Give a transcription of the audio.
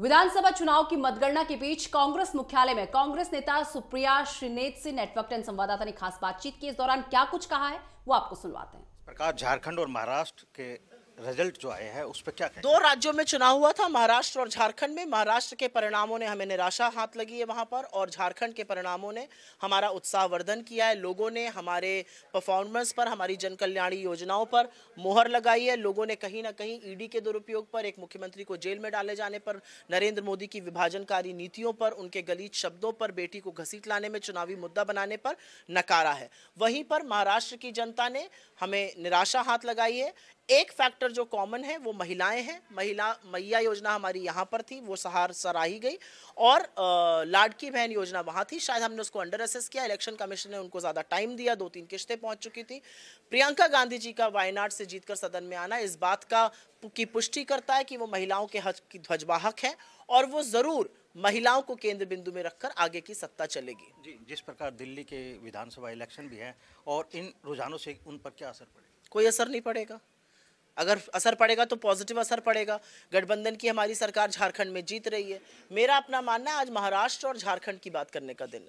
विधानसभा चुनाव की मतगणना के बीच कांग्रेस मुख्यालय में कांग्रेस नेता सुप्रिया श्रीनेत से नेटवर्क टेन संवाददाता ने खास बातचीत की इस दौरान क्या कुछ कहा है वो आपको सुनवाते हैं प्रकार झारखंड और महाराष्ट्र के रिजल्ट जो आए हैं उस पर क्या कहें? दो राज्यों में चुनाव हुआ था महाराष्ट्र और झारखंड में महाराष्ट्र के परिणामों ने हमें निराशा हाथ लगी है वहाँ पर और झारखंड के परिणामों ने हमारा उत्साह वर्धन किया है लोगों ने हमारे परफॉर्मेंस पर हमारी जन कल्याणी योजनाओं पर मोहर लगाई है लोगों ने कहीं ना कहीं ईडी e के दुरुपयोग पर एक मुख्यमंत्री को जेल में डाले जाने पर नरेंद्र मोदी की विभाजनकारी नीतियों पर उनके गलित शब्दों पर बेटी को घसीट लाने में चुनावी मुद्दा बनाने पर नकारा है वहीं पर महाराष्ट्र की जनता ने हमें निराशा हाथ लगाई है एक फैक्टर जो कॉमन है वो महिलाएं हैं महिला मैया योजना हमारी यहाँ पर थी वो सहार सराही गई और आ, लाडकी बहन योजना वहाँ थी शायद हमने उसको अंडर असेस किया इलेक्शन कमीशन ने उनको ज़्यादा टाइम दिया दो तीन किश्तें पहुँच चुकी थी प्रियंका गांधी जी का वायनाड से जीत सदन में आना इस बात का की पुष्टि करता है कि वो महिलाओं के हज की ध्वजवाहक हैं और वो ज़रूर महिलाओं को केंद्र बिंदु में रखकर आगे की सत्ता चलेगी जी जिस प्रकार दिल्ली के विधानसभा इलेक्शन भी हैं और इन रुझानों से उन पर क्या असर पड़ेगा कोई असर नहीं पड़ेगा अगर असर पड़ेगा तो पॉजिटिव असर पड़ेगा गठबंधन की हमारी सरकार झारखंड में जीत रही है मेरा अपना मानना है आज महाराष्ट्र और झारखंड की बात करने का दिन है